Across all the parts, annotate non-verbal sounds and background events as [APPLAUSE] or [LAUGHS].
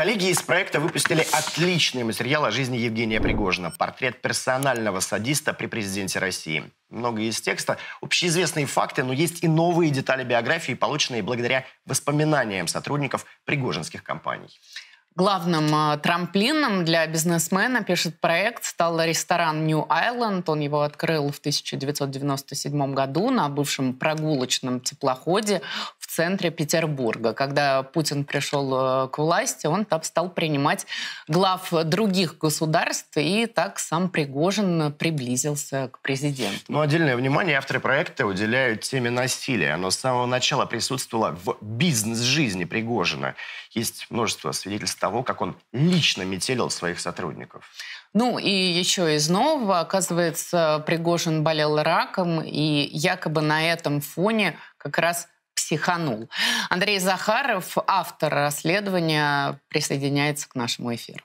Коллеги из проекта выпустили отличный материал о жизни Евгения Пригожина. Портрет персонального садиста при президенте России. Много из текста. Общеизвестные факты, но есть и новые детали биографии, полученные благодаря воспоминаниям сотрудников пригожинских компаний. Главным а, трамплином для бизнесмена, пишет проект, стал ресторан New Island. Он его открыл в 1997 году на бывшем прогулочном теплоходе в центре Петербурга. Когда Путин пришел э, к власти, он там стал принимать глав других государств, и так сам Пригожин приблизился к президенту. Ну, отдельное внимание авторы проекта уделяют теме насилия. Оно с самого начала присутствовало в бизнес-жизни Пригожина. Есть множество свидетельств того, как он лично метелил своих сотрудников. Ну и еще из нового, оказывается, Пригожин болел раком, и якобы на этом фоне как раз психанул. Андрей Захаров, автор расследования, присоединяется к нашему эфиру.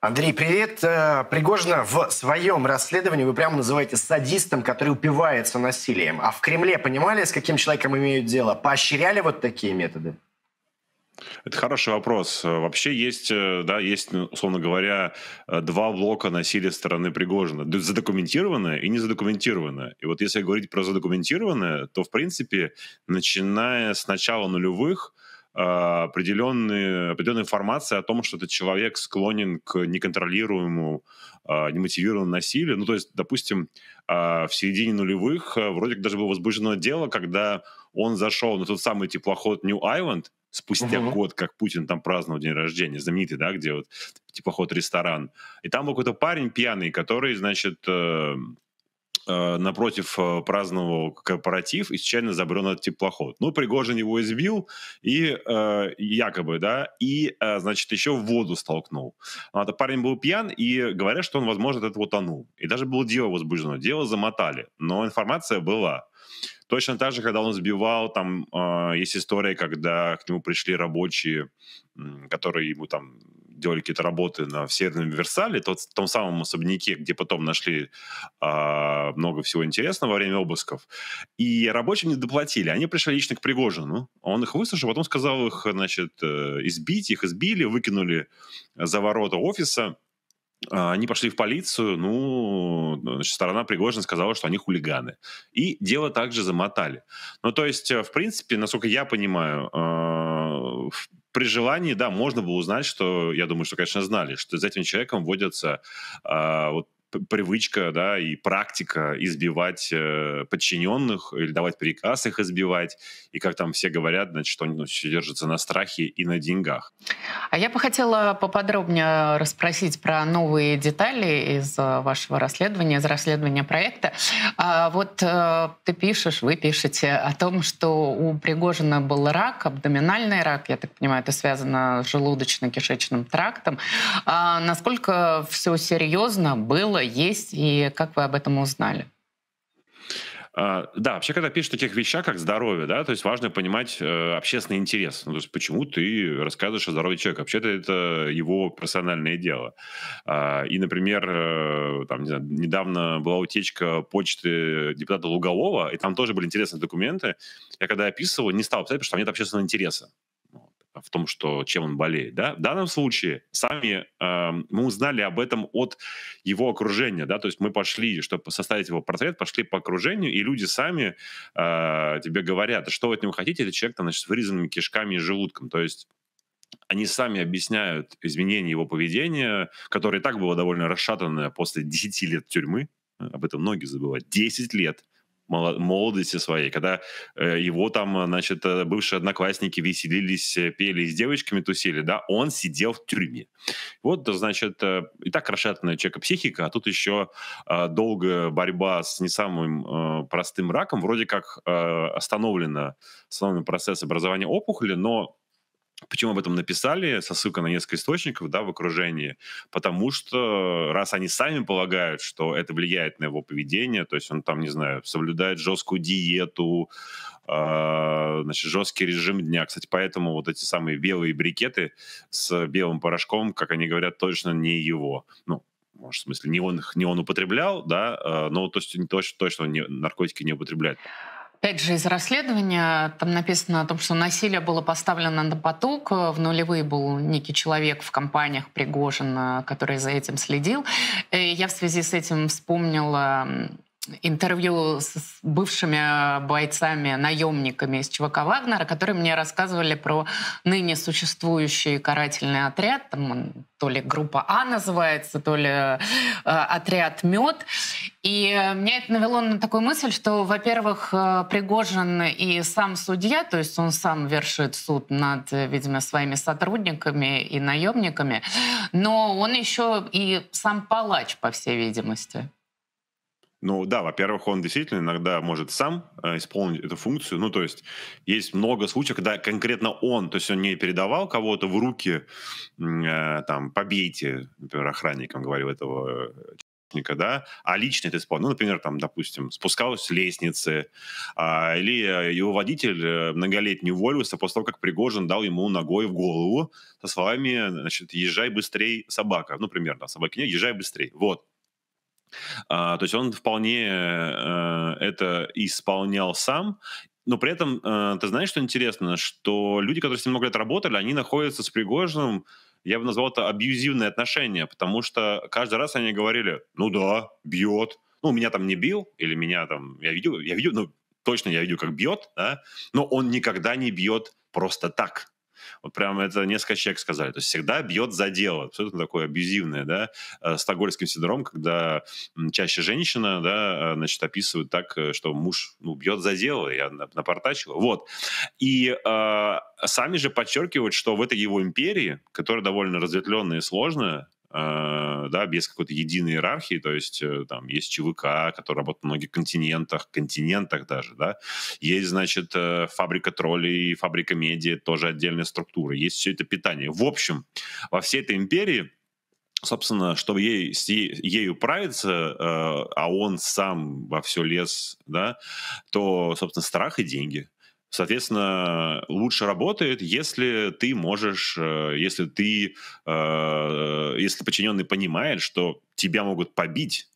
Андрей, привет. Э, Пригожина в своем расследовании вы прямо называете садистом, который упивается насилием. А в Кремле понимали, с каким человеком имеют дело? Поощряли вот такие методы? Это хороший вопрос. Вообще есть, э, да, есть, ну, условно говоря, э, два блока насилия стороны Пригожина. Задокументированное и незадокументированное. И вот если говорить про задокументированное, то, в принципе, начиная с начала нулевых, э, определенные, определенная информация о том, что этот человек склонен к неконтролируемому, немотивированному насилию. Ну, то есть, допустим, в середине нулевых вроде как даже было возбуждено дело, когда он зашел на тот самый теплоход New Island, спустя угу. год, как Путин там праздновал день рождения, знаменитый, да, где вот типа ход ресторан. И там был какой-то парень пьяный, который, значит, э, э, напротив э, праздновал корпоратив и случайно забрел на теплоход. Ну, Пригожин его избил и э, якобы, да, и, э, значит, еще в воду столкнул. А этот парень был пьян, и говорят, что он, возможно, от этого утонул. И даже было дело возбуждено. Дело замотали, но информация была. Точно так же, когда он сбивал, там э, есть история, когда к нему пришли рабочие, которые ему там делали какие-то работы на, в Северном Версале, тот, том самом особняке, где потом нашли э, много всего интересного во время обысков. И рабочим не доплатили. Они пришли лично к Пригожину. Он их выслушал, потом сказал их, значит, э, избить. Их избили, выкинули за ворота офиса. А, они пошли в полицию, ну, значит, сторона Пригожина сказала, что они хулиганы. И дело также замотали. Ну, то есть, э, в принципе, насколько я понимаю, э, при желании, да, можно было узнать, что, я думаю, что, конечно, знали, что за этим человеком водятся а, вот привычка, да, и практика избивать э, подчиненных или давать приказ их избивать, и как там все говорят, значит, что они ну, все держатся на страхе и на деньгах. А я бы хотела поподробнее расспросить про новые детали из э, вашего расследования, из расследования проекта. А вот э, ты пишешь, вы пишете о том, что у Пригожина был рак, абдоминальный рак, я так понимаю, это связано с желудочно-кишечным трактом. А насколько все серьезно было было, есть, и как вы об этом узнали? А, да, вообще, когда пишешь о таких вещах, как здоровье, да, то есть важно понимать э, общественный интерес. Ну, то есть почему ты рассказываешь о здоровье человека? Вообще-то это его профессиональное дело. А, и, например, э, там, не знаю, недавно была утечка почты депутата Лугового, и там тоже были интересные документы. Я когда описывал, не стал писать, потому что там нет общественного интереса в том, что чем он болеет. Да? В данном случае сами э, мы узнали об этом от его окружения, да, то есть мы пошли, чтобы составить его портрет, пошли по окружению, и люди сами э, тебе говорят, «А что вы от него хотите, это человек, значит, с вырезанными кишками и желудком, то есть они сами объясняют изменение его поведения, которое и так было довольно расшатанное после 10 [LAUGHS] лет тюрьмы, об этом многие забывают, 10 лет молодости своей, когда э, его там, э, значит, э, бывшие одноклассники веселились, пели с девочками, тусили, да, он сидел в тюрьме. Вот, значит, и так расшатанная человека психика, а тут еще долгая борьба с не самым простым раком, вроде как остановлено остановлен процесс образования опухоли, но Почему об этом написали со ссылкой на несколько источников да, в окружении? Потому что раз они сами полагают, что это влияет на его поведение, то есть он там, не знаю, соблюдает жесткую диету, а, значит, жесткий режим дня. Кстати, поэтому вот эти самые белые брикеты с белым порошком, как они говорят, точно не его. Ну, может, в смысле, не он, не он употреблял, да, а, но то есть точно, точно он не, наркотики не употребляет. Опять же, из расследования там написано о том, что насилие было поставлено на поток. В нулевые был некий человек в компаниях Пригожин, который за этим следил. И э, я в связи с этим вспомнила интервью с бывшими бойцами, наемниками из ЧВК Вагнера, которые мне рассказывали про ныне существующий карательный отряд, там он, то ли группа А называется, то ли э, отряд Мед. И меня это навело на такую мысль, что, во-первых, э, Пригожин и сам судья, то есть он сам вершит суд над, видимо, своими сотрудниками и наемниками, но он еще и сам палач, по всей видимости. Ну да, во-первых, он действительно иногда может сам э, исполнить эту функцию. Ну то есть есть много случаев, когда конкретно он, то есть он не передавал кого-то в руки, э, там, побейте, например, охранникам говорил этого художника, э, да, а лично это исполнил. Ну, например, там, допустим, спускалась с лестницы, а, или э, его водитель э, многолетний уволился после того, как Пригожин дал ему ногой в голову со словами, значит, езжай быстрей, собака. Ну, примерно, собаки нет, езжай быстрей. Вот. А, то есть он вполне э, это исполнял сам, но при этом, э, ты знаешь, что интересно, что люди, которые с ним много лет работали, они находятся с Пригожиным, я бы назвал это абьюзивные отношения, потому что каждый раз они говорили, ну да, бьет, ну меня там не бил, или меня там, я видел, я видел, ну точно я видел, как бьет, да, но он никогда не бьет просто так. Вот прям это несколько человек сказали. То есть всегда бьет за дело. Абсолютно такое абьюзивное, да, э, стокгольмский синдром, когда чаще женщина, да, э, значит, описывает так, э, что муж, ну, бьет за дело, я напортачила. Вот. И э, сами же подчеркивают, что в этой его империи, которая довольно разветвленная и сложная, Э, да, без какой-то единой иерархии, то есть э, там есть ЧВК, который работает на многих континентах, континентах даже, да, есть, значит, э, фабрика троллей, фабрика медиа, тоже отдельная структура, есть все это питание. В общем, во всей этой империи собственно, чтобы ей, ей правиться, э, а он сам во все лез, да, то, собственно, страх и деньги. Соответственно, лучше работает, если ты можешь, э, если ты, э, если подчиненный понимает, что тебя могут побить,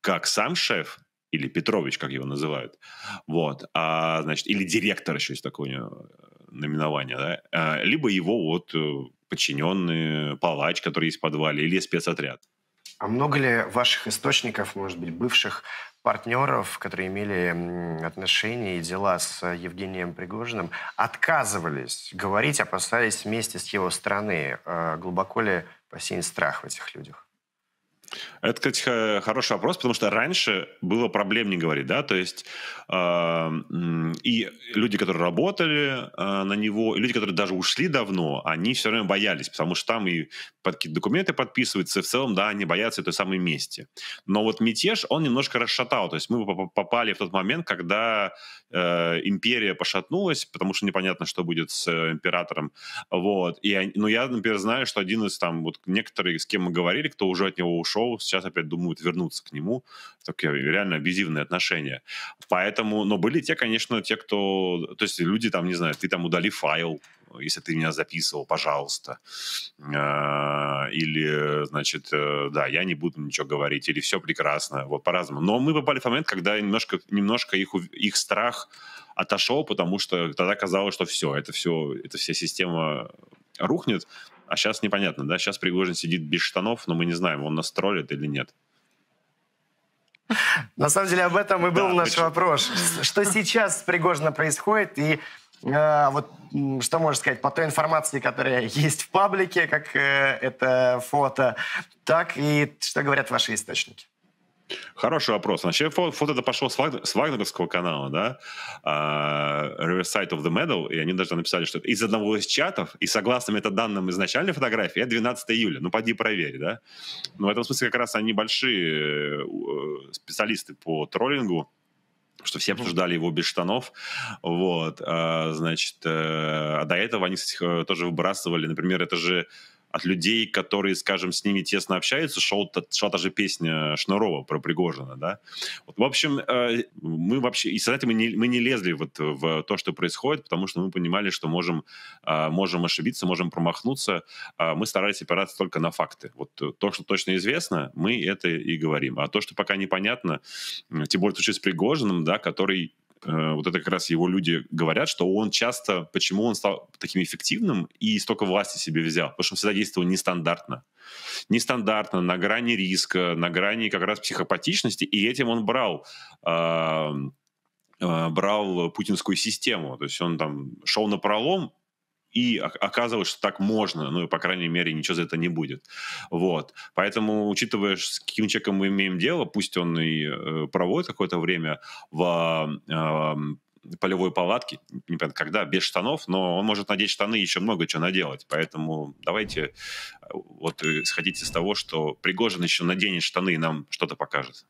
как сам шеф, или Петрович, как его называют, вот, а, значит, или директор еще есть такое у него э, наименование, да, а, либо его вот подчиненный палач, который есть в подвале, или спецотряд. А много ли ваших источников, может быть, бывших, партнеров, которые имели отношения и дела с э, Евгением Пригожиным, отказывались говорить, а опасаясь вместе с его стороны. Э, глубоко ли посеян страх в этих людях? Это, кстати, хороший вопрос, потому что раньше было проблем не говорить, да, то есть э, и люди, которые работали э, на него, и люди, которые даже ушли давно, они все время боялись, потому что там и под какие-то документы подписываются, и в целом, да, они боятся той самой мести. Но вот мятеж, он немножко расшатал, то есть мы попали в тот момент, когда э, империя пошатнулась, потому что непонятно, что будет с э, императором, вот, и, ну, я, например, знаю, что один из там, вот некоторые, с кем мы говорили, кто уже от него ушел, ушел, сейчас опять думают вернуться к нему. Такие реально абьюзивные отношения. Поэтому, но были те, конечно, те, кто... То есть люди там, не знаю, ты там удали файл, если ты меня записывал, пожалуйста. А, или, значит, э, да, я не буду ничего говорить, или все прекрасно, вот по-разному. Но мы попали в момент, когда немножко, немножко их, их страх отошел, потому что тогда казалось, что все, это все, эта вся система рухнет, а сейчас непонятно, да? Сейчас Пригожин сидит без штанов, но мы не знаем, он нас троллит или нет. На самом деле об этом и был да, наш почему? вопрос. Что сейчас с Пригожином происходит и э, вот что можно сказать по той информации, которая есть в паблике, как э, это фото, так и что говорят ваши источники? Хороший вопрос. Вообще фото фото это пошло с, Вагнер, с Вагнеровского канала, да, uh, Riverside of the Medal, и они даже написали, что из одного из чатов, и согласно метаданным изначальной фотографии, это 12 июля. Ну, поди проверь, да. Ну, в этом смысле как раз они большие э, э, специалисты по троллингу, что все обсуждали его без штанов, вот, а, значит, э, а до этого они кстати, тоже выбрасывали, например, это же от людей, которые, скажем, с ними тесно общаются, шел, шла та же песня Шнурова про Пригожина, да. Вот, в общем, э, мы вообще, и, кстати, мы не, мы не лезли вот в то, что происходит, потому что мы понимали, что можем, э, можем ошибиться, можем промахнуться. А мы старались опираться только на факты. Вот то, что точно известно, мы это и говорим. А то, что пока непонятно, тем более в случае с Пригожиным, да, который Э, вот это как раз его люди говорят, что он часто, почему он стал таким эффективным и столько власти себе взял, потому что он всегда действовал нестандартно. Нестандартно, на грани риска, на грани как раз психопатичности, и этим он брал эм, э, брал путинскую систему. То есть он там шел на пролом, и оказывалось, что так можно, ну и, по крайней мере, ничего за это не будет. Вот. Поэтому, учитывая, с каким человеком мы имеем дело, пусть он и э, проводит какое-то время в э, полевой палатке, непонятно когда, без штанов, но он может надеть штаны и еще много чего наделать. Поэтому давайте э, вот э, сходите с того, что Пригожин еще наденет штаны и нам что-то покажет.